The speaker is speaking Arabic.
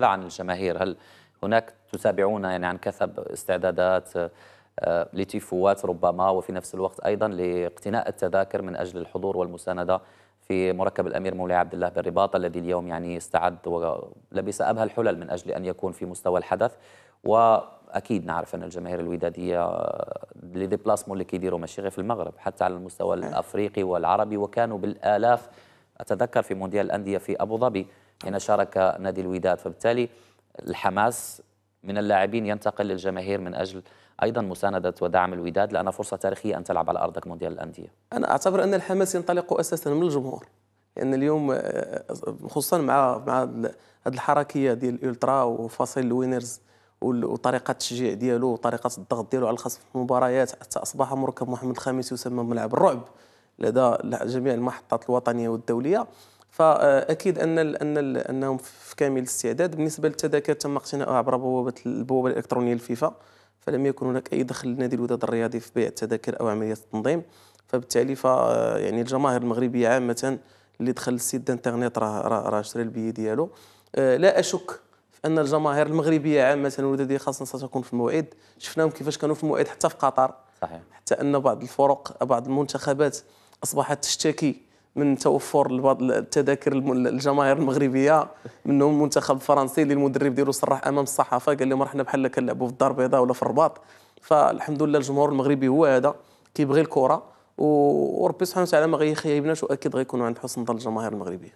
عن الجماهير هل هناك تتابعون يعني عن كثب استعدادات آه، لتيفوات ربما وفي نفس الوقت أيضا لاقتناء التذاكر من أجل الحضور والمساندة في مركب الأمير مولاي عبد الله بالرباط الذي اليوم يعني استعد ولبس أبهى الحلل من أجل أن يكون في مستوى الحدث وأكيد نعرف أن الجماهير الودادية لي آه، لديبلاسمون اللي كيديروا مشيغي في المغرب حتى على المستوى الأفريقي والعربي وكانوا بالآلاف أتذكر في مونديال الأندية في أبو ظبي حين شارك نادي الوداد فبالتالي الحماس من اللاعبين ينتقل للجماهير من أجل ايضا مسانده ودعم الوداد لانها فرصه تاريخيه ان تلعب على ارضك مونديال الانديه. انا اعتبر ان الحماس ينطلق اساسا من الجمهور لان اليوم آه، خصوصا مع مع هذه الحركيه ديال الالترا وفاصل الوينرز وطريقه التشجيع ديالو وطريقه الضغط ديالو على الخصم في المباريات حتى اصبح مركب محمد الخامس يسمى ملعب الرعب لدى جميع المحطات الوطنيه والدوليه فاكيد ان الـ ان الـ انهم في كامل الاستعداد بالنسبه للتذاكر تم اقتناؤها عبر بوابه البوابه الالكترونيه للفيفا فلم يكن هناك اي دخل لنادي الوداد الرياضي في بيع التذاكر او عمليه التنظيم فبالتالي ف يعني الجماهير المغربيه عامه اللي دخل السيد انترنت راه راه شري البي ديالو آه، لا اشك في ان الجماهير المغربيه عامه الوداديه خاصه ستكون في الموعد شفناهم كيفاش كانوا في الموعد حتى في قطر صحيح حتى ان بعض الفرق بعض المنتخبات اصبحت تشتكي من توفر التذاكر الجماهير المغربيه منهم المنتخب الفرنسي اللي المدرب ديالو صرح امام الصحافه قال لهم راه حنا بحال كنلعبوا في الدار البيضاء ولا في الرباط فالحمد لله الجمهور المغربي هو هذا كيبغي الكره وربي سبحانه وتعالى ما غيخيبناش واكيد غيكونوا عند حسن ظن الجماهير المغربيه